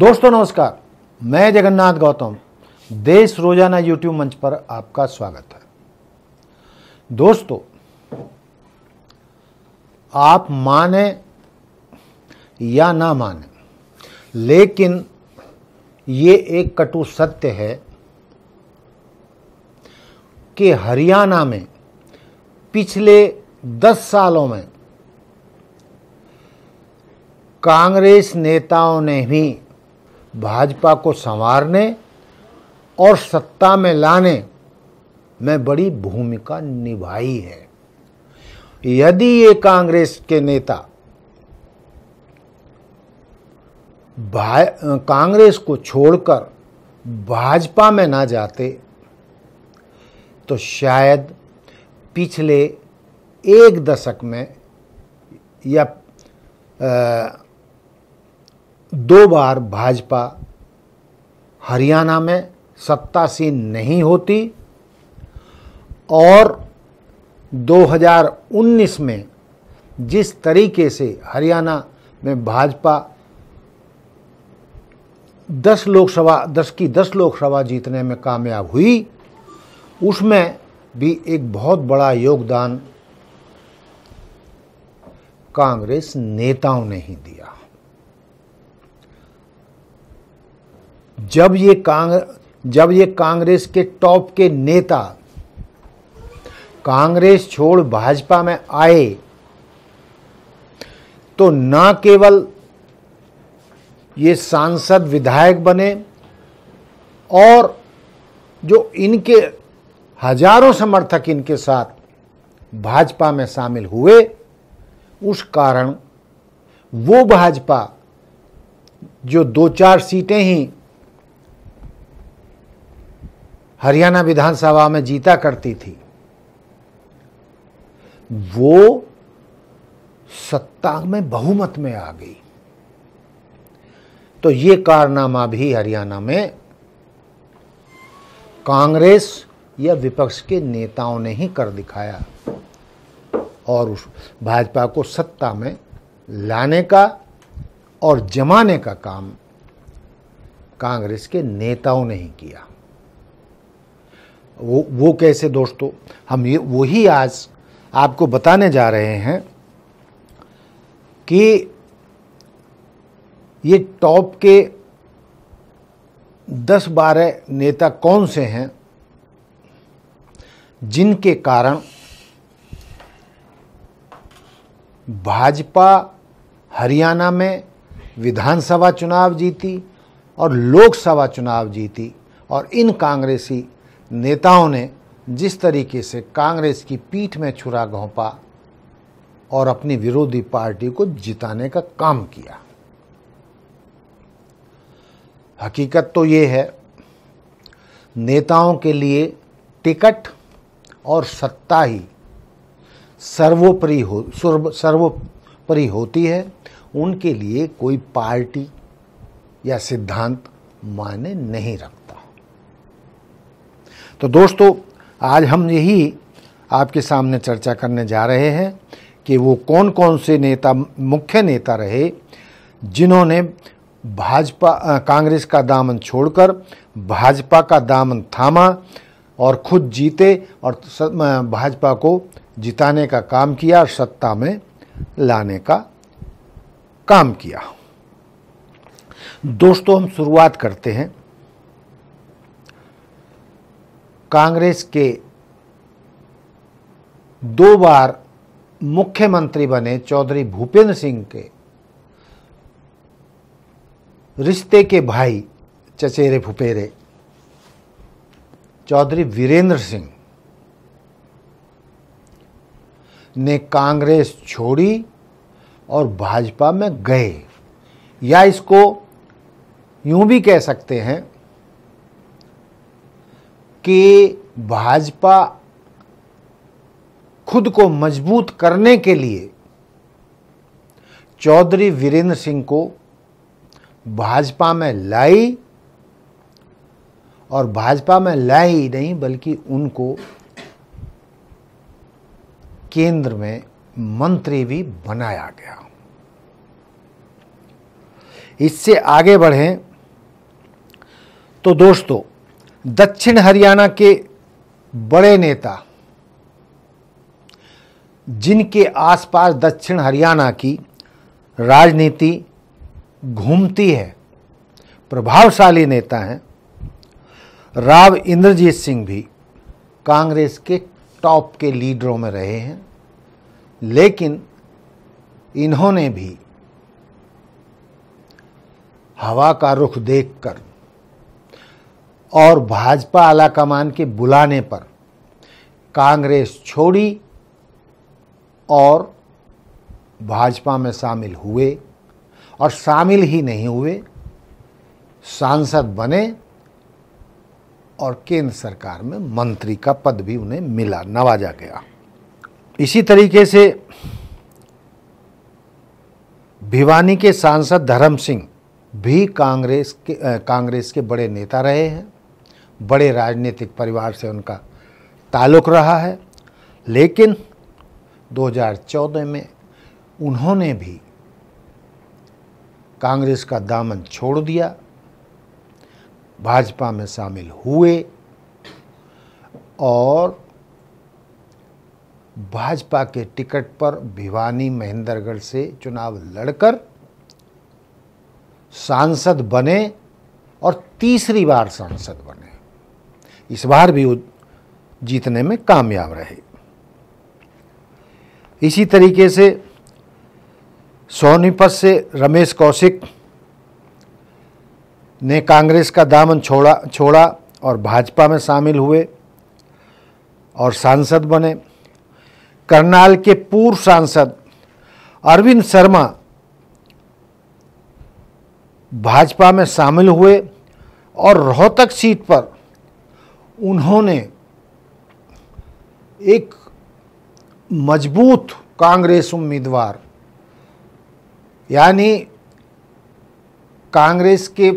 दोस्तों नमस्कार मैं जगन्नाथ गौतम देश रोजाना यूट्यूब मंच पर आपका स्वागत है दोस्तों आप माने या ना माने लेकिन ये एक कटु सत्य है कि हरियाणा में पिछले दस सालों में कांग्रेस नेताओं ने भी भाजपा को संवारने और सत्ता में लाने में बड़ी भूमिका निभाई है यदि ये कांग्रेस के नेता कांग्रेस को छोड़कर भाजपा में ना जाते तो शायद पिछले एक दशक में या आ, दो बार भाजपा हरियाणा में सत्तासीन नहीं होती और 2019 में जिस तरीके से हरियाणा में भाजपा 10 लोकसभा 10 की 10 लोकसभा जीतने में कामयाब हुई उसमें भी एक बहुत बड़ा योगदान कांग्रेस नेताओं ने ही दिया जब ये कांग जब ये कांग्रेस के टॉप के नेता कांग्रेस छोड़ भाजपा में आए तो न केवल ये सांसद विधायक बने और जो इनके हजारों समर्थक इनके साथ भाजपा में शामिल हुए उस कारण वो भाजपा जो दो चार सीटें ही हरियाणा विधानसभा में जीता करती थी वो सत्ता में बहुमत में आ गई तो ये कारनामा भी हरियाणा में कांग्रेस या विपक्ष के नेताओं ने ही कर दिखाया और उस भाजपा को सत्ता में लाने का और जमाने का काम कांग्रेस के नेताओं ने ही किया वो वो कैसे दोस्तों हम ये वही आज आपको बताने जा रहे हैं कि ये टॉप के दस बारह नेता कौन से हैं जिनके कारण भाजपा हरियाणा में विधानसभा चुनाव जीती और लोकसभा चुनाव जीती और इन कांग्रेसी नेताओं ने जिस तरीके से कांग्रेस की पीठ में छुरा घोंपा और अपनी विरोधी पार्टी को जिताने का काम किया हकीकत तो ये है नेताओं के लिए टिकट और सत्ता ही सर्वोपरि हो सर्वोपरि होती है उनके लिए कोई पार्टी या सिद्धांत मायने नहीं रखता तो दोस्तों आज हम यही आपके सामने चर्चा करने जा रहे हैं कि वो कौन कौन से नेता मुख्य नेता रहे जिन्होंने भाजपा कांग्रेस का दामन छोड़कर भाजपा का दामन थामा और खुद जीते और भाजपा को जिताने का काम किया और सत्ता में लाने का काम किया दोस्तों हम शुरुआत करते हैं कांग्रेस के दो बार मुख्यमंत्री बने चौधरी भूपेंद्र सिंह के रिश्ते के भाई चचेरे फुपेरे चौधरी वीरेंद्र सिंह ने कांग्रेस छोड़ी और भाजपा में गए या इसको यूं भी कह सकते हैं कि भाजपा खुद को मजबूत करने के लिए चौधरी वीरेंद्र सिंह को भाजपा में लाई और भाजपा में लाई ही नहीं बल्कि उनको केंद्र में मंत्री भी बनाया गया इससे आगे बढ़ें तो दोस्तों दक्षिण हरियाणा के बड़े नेता जिनके आसपास दक्षिण हरियाणा की राजनीति घूमती है प्रभावशाली नेता हैं राव इंद्रजीत सिंह भी कांग्रेस के टॉप के लीडरों में रहे हैं लेकिन इन्होंने भी हवा का रुख देखकर और भाजपा आलाकमान के बुलाने पर कांग्रेस छोड़ी और भाजपा में शामिल हुए और शामिल ही नहीं हुए सांसद बने और केंद्र सरकार में मंत्री का पद भी उन्हें मिला नवाजा गया इसी तरीके से भिवानी के सांसद धर्म सिंह भी कांग्रेस के कांग्रेस के बड़े नेता रहे हैं बड़े राजनीतिक परिवार से उनका ताल्लुक रहा है लेकिन 2014 में उन्होंने भी कांग्रेस का दामन छोड़ दिया भाजपा में शामिल हुए और भाजपा के टिकट पर भिवानी महेंद्रगढ़ से चुनाव लड़कर सांसद बने और तीसरी बार सांसद बने इस बार भी जीतने में कामयाब रहे इसी तरीके से सोनीपत से रमेश कौशिक ने कांग्रेस का दामन छोड़ा छोड़ा और भाजपा में शामिल हुए और सांसद बने करनाल के पूर्व सांसद अरविंद शर्मा भाजपा में शामिल हुए और रोहतक सीट पर उन्होंने एक मजबूत कांग्रेस उम्मीदवार यानी कांग्रेस के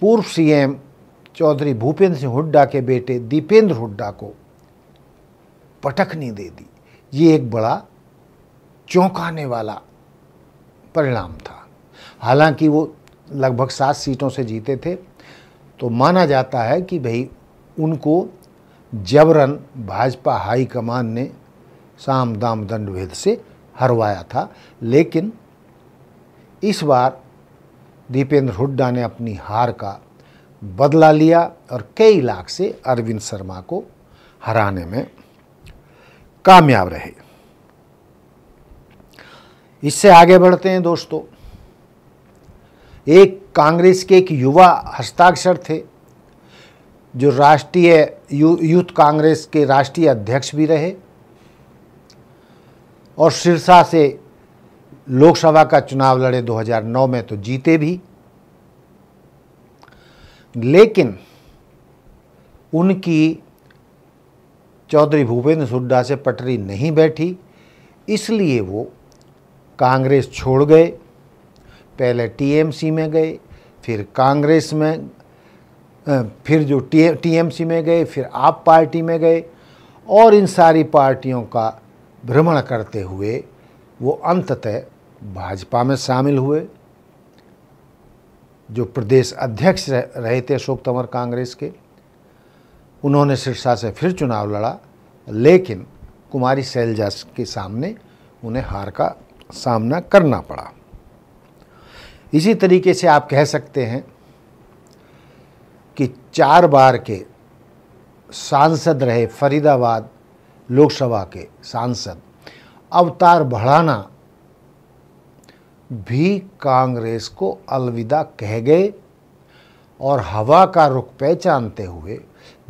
पूर्व सीएम चौधरी भूपेंद्र सिंह हुड्डा के बेटे दीपेंद्र हुड्डा को पटखनी दे दी ये एक बड़ा चौंकाने वाला परिणाम था हालांकि वो लगभग सात सीटों से जीते थे तो माना जाता है कि भाई उनको जबरन भाजपा हाई कमान ने साम दाम दंड भेद से हरवाया था लेकिन इस बार दीपेंद्र हुड्डा ने अपनी हार का बदला लिया और कई लाख से अरविंद शर्मा को हराने में कामयाब रहे इससे आगे बढ़ते हैं दोस्तों एक कांग्रेस के एक युवा हस्ताक्षर थे जो राष्ट्रीय यू, यूथ कांग्रेस के राष्ट्रीय अध्यक्ष भी रहे और सिरसा से लोकसभा का चुनाव लड़े 2009 में तो जीते भी लेकिन उनकी चौधरी भूपेंद्र हुड्डा से पटरी नहीं बैठी इसलिए वो कांग्रेस छोड़ गए पहले टीएमसी में गए फिर कांग्रेस में फिर जो टी टीएमसी में गए फिर आप पार्टी में गए और इन सारी पार्टियों का भ्रमण करते हुए वो अंततः भाजपा में शामिल हुए जो प्रदेश अध्यक्ष रहे थे अशोक तंवर कांग्रेस के उन्होंने सिरसा से फिर चुनाव लड़ा लेकिन कुमारी शैलजा के सामने उन्हें हार का सामना करना पड़ा इसी तरीके से आप कह सकते हैं चार बार के सांसद रहे फरीदाबाद लोकसभा के सांसद अवतार बढ़ाना भी कांग्रेस को अलविदा कह गए और हवा का रुख पहचानते हुए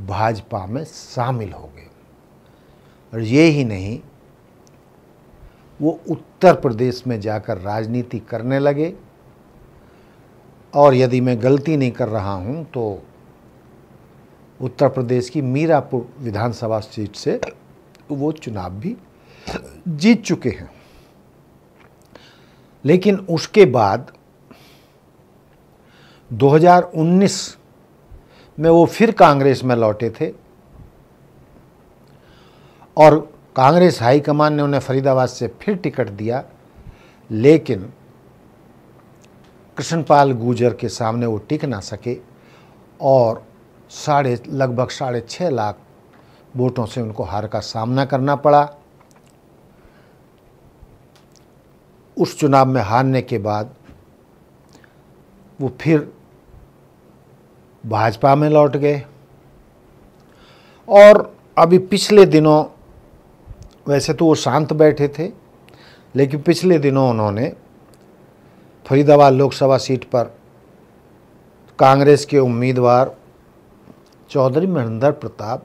भाजपा में शामिल हो गए और ये ही नहीं वो उत्तर प्रदेश में जाकर राजनीति करने लगे और यदि मैं गलती नहीं कर रहा हूँ तो उत्तर प्रदेश की मीरापुर विधानसभा सीट से वो चुनाव भी जीत चुके हैं लेकिन उसके बाद 2019 में वो फिर कांग्रेस में लौटे थे और कांग्रेस हाईकमान ने उन्हें फरीदाबाद से फिर टिकट दिया लेकिन कृष्णपाल गुर्जर के सामने वो टिक ना सके और साढ़े लगभग साढ़े छः लाख वोटों से उनको हार का सामना करना पड़ा उस चुनाव में हारने के बाद वो फिर भाजपा में लौट गए और अभी पिछले दिनों वैसे तो वो शांत बैठे थे लेकिन पिछले दिनों उन्होंने फरीदाबाद लोकसभा सीट पर कांग्रेस के उम्मीदवार चौधरी महेंद्र प्रताप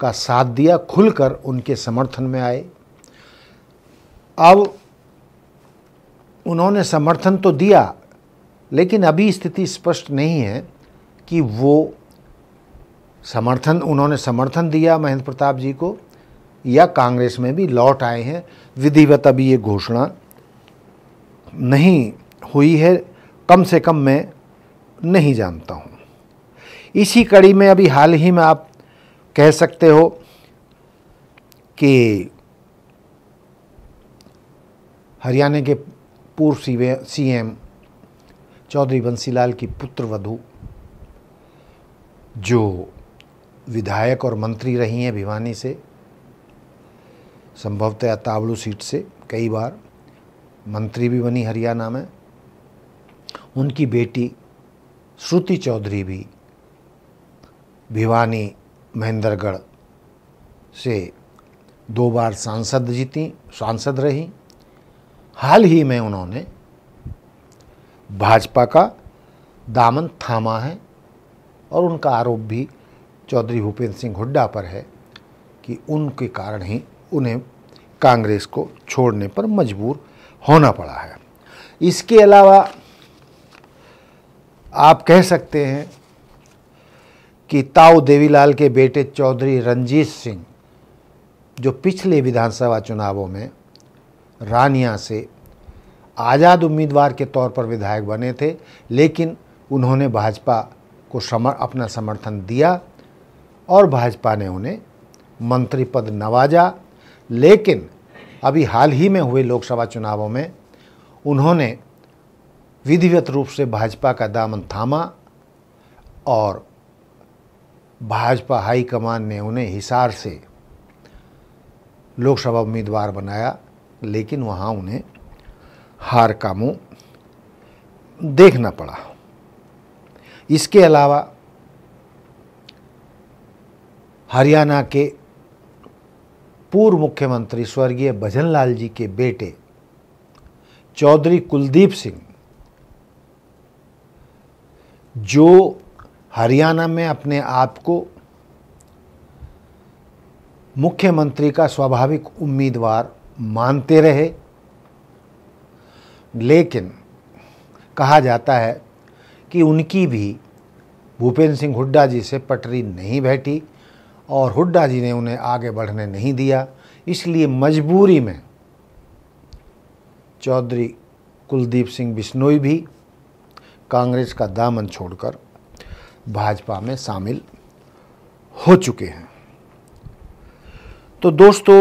का साथ दिया खुलकर उनके समर्थन में आए अब उन्होंने समर्थन तो दिया लेकिन अभी स्थिति स्पष्ट नहीं है कि वो समर्थन उन्होंने समर्थन दिया महेंद्र प्रताप जी को या कांग्रेस में भी लौट आए हैं विधिवत अभी ये घोषणा नहीं हुई है कम से कम मैं नहीं जानता हूँ इसी कड़ी में अभी हाल ही में आप कह सकते हो कि हरियाणा के पूर्व सी एम चौधरी बंसीलाल की पुत्र वधु जो विधायक और मंत्री रही हैं भिवानी से संभवतः तावड़ू सीट से कई बार मंत्री भी बनी हरियाणा में उनकी बेटी श्रुति चौधरी भी भिवानी महेंद्रगढ़ से दो बार सांसद जीती सांसद रही हाल ही में उन्होंने भाजपा का दामन थामा है और उनका आरोप भी चौधरी भूपेंद्र सिंह हुड्डा पर है कि उनके कारण ही उन्हें कांग्रेस को छोड़ने पर मजबूर होना पड़ा है इसके अलावा आप कह सकते हैं कि ताऊ देवीलाल के बेटे चौधरी रंजीत सिंह जो पिछले विधानसभा चुनावों में रानिया से आज़ाद उम्मीदवार के तौर पर विधायक बने थे लेकिन उन्होंने भाजपा को समर, अपना समर्थन दिया और भाजपा ने उन्हें मंत्री पद नवाजा लेकिन अभी हाल ही में हुए लोकसभा चुनावों में उन्होंने विधिवत रूप से भाजपा का दामन थामा और भाजपा हाईकमान ने उन्हें हिसार से लोकसभा उम्मीदवार बनाया लेकिन वहाँ उन्हें हार का मुँह देखना पड़ा इसके अलावा हरियाणा के पूर्व मुख्यमंत्री स्वर्गीय भजन लाल जी के बेटे चौधरी कुलदीप सिंह जो हरियाणा में अपने आप को मुख्यमंत्री का स्वाभाविक उम्मीदवार मानते रहे लेकिन कहा जाता है कि उनकी भी भूपेंद्र सिंह हुड्डा जी से पटरी नहीं बैठी और हुड्डा जी ने उन्हें आगे बढ़ने नहीं दिया इसलिए मजबूरी में चौधरी कुलदीप सिंह बिश्नोई भी कांग्रेस का दामन छोड़कर भाजपा में शामिल हो चुके हैं तो दोस्तों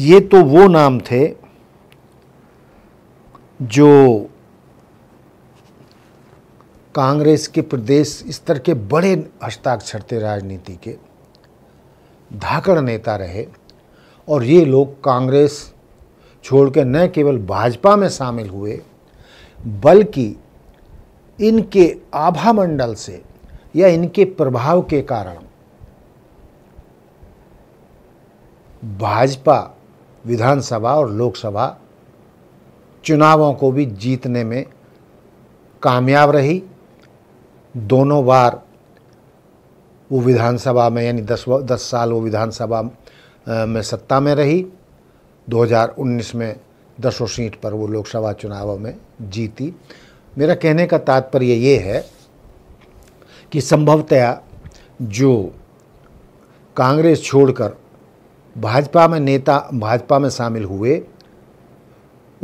ये तो वो नाम थे जो कांग्रेस के प्रदेश स्तर के बड़े हस्ताक्षर थे राजनीति के धाकड़ नेता रहे और ये लोग कांग्रेस छोड़ के न केवल भाजपा में शामिल हुए बल्कि इनके आभा मंडल से या इनके प्रभाव के कारण भाजपा विधानसभा और लोकसभा चुनावों को भी जीतने में कामयाब रही दोनों बार वो विधानसभा में यानी दस दस साल वो विधानसभा में सत्ता में रही 2019 में दसों सीट पर वो लोकसभा चुनावों में जीती मेरा कहने का तात्पर्य ये है कि संभवतया जो कांग्रेस छोड़कर भाजपा में नेता भाजपा में शामिल हुए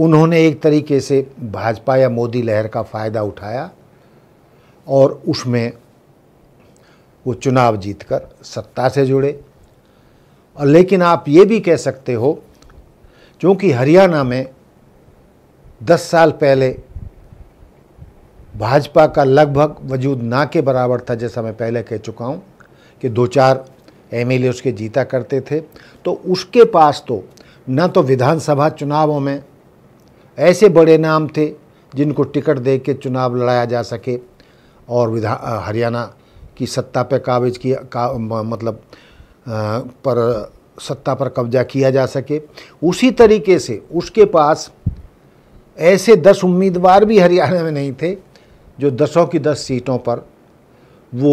उन्होंने एक तरीके से भाजपा या मोदी लहर का फ़ायदा उठाया और उसमें वो चुनाव जीतकर सत्ता से जुड़े और लेकिन आप ये भी कह सकते हो क्योंकि हरियाणा में 10 साल पहले भाजपा का लगभग वजूद ना के बराबर था जैसा मैं पहले कह चुका हूँ कि दो चार एम उसके जीता करते थे तो उसके पास तो न तो विधानसभा चुनावों में ऐसे बड़े नाम थे जिनको टिकट दे के चुनाव लड़ाया जा सके और विधा हरियाणा की सत्ता पर काबिज की का, मतलब आ, पर सत्ता पर कब्जा किया जा सके उसी तरीके से उसके पास ऐसे दस उम्मीदवार भी हरियाणा में नहीं थे जो दसों की दस सीटों पर वो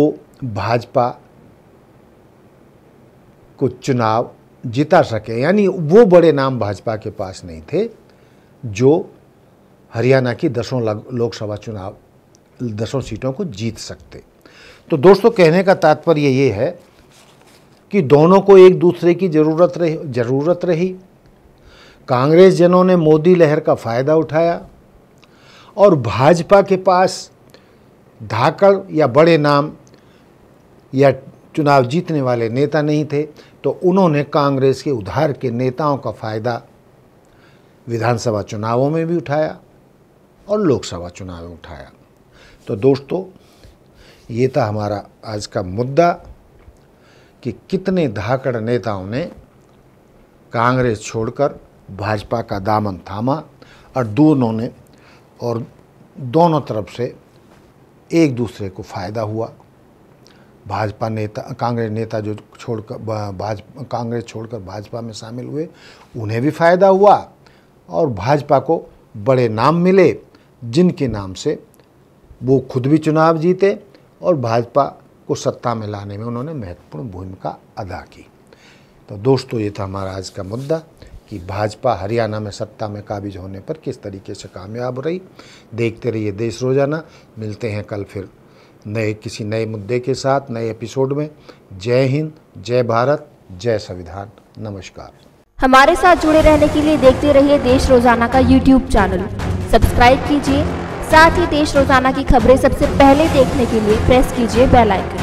भाजपा को चुनाव जिता सके यानी वो बड़े नाम भाजपा के पास नहीं थे जो हरियाणा की दसों लोकसभा चुनाव दसों सीटों को जीत सकते तो दोस्तों कहने का तात्पर्य ये है कि दोनों को एक दूसरे की ज़रूरत रही ज़रूरत रही कांग्रेस जनों ने मोदी लहर का फ़ायदा उठाया और भाजपा के पास धाकड़ या बड़े नाम या चुनाव जीतने वाले नेता नहीं थे तो उन्होंने कांग्रेस के उधार के नेताओं का फ़ायदा विधानसभा चुनावों में भी उठाया और लोकसभा चुनाव में उठाया तो दोस्तों ये था हमारा आज का मुद्दा कि कितने धाकड़ नेताओं ने कांग्रेस छोड़कर भाजपा का दामन थामा और दोनों ने और दोनों तरफ से एक दूसरे को फ़ायदा हुआ भाजपा नेता कांग्रेस नेता जो छोड़कर भाजपा कांग्रेस छोड़कर भाजपा में शामिल हुए उन्हें भी फ़ायदा हुआ और भाजपा को बड़े नाम मिले जिनके नाम से वो खुद भी चुनाव जीते और भाजपा को सत्ता में लाने में उन्होंने महत्वपूर्ण भूमिका अदा की तो दोस्तों ये था हमारा आज का मुद्दा कि भाजपा हरियाणा में सत्ता में काबिज होने पर किस तरीके से कामयाब रही देखते रहिए देश रोज़ाना मिलते हैं कल फिर नए किसी नए मुद्दे के साथ नए एपिसोड में जय हिंद जय भारत जय संविधान नमस्कार हमारे साथ जुड़े रहने के लिए देखते रहिए देश रोजाना का यूट्यूब चैनल सब्सक्राइब कीजिए साथ ही देश रोजाना की खबरें सबसे पहले देखने के लिए प्रेस कीजिए बेलाइकन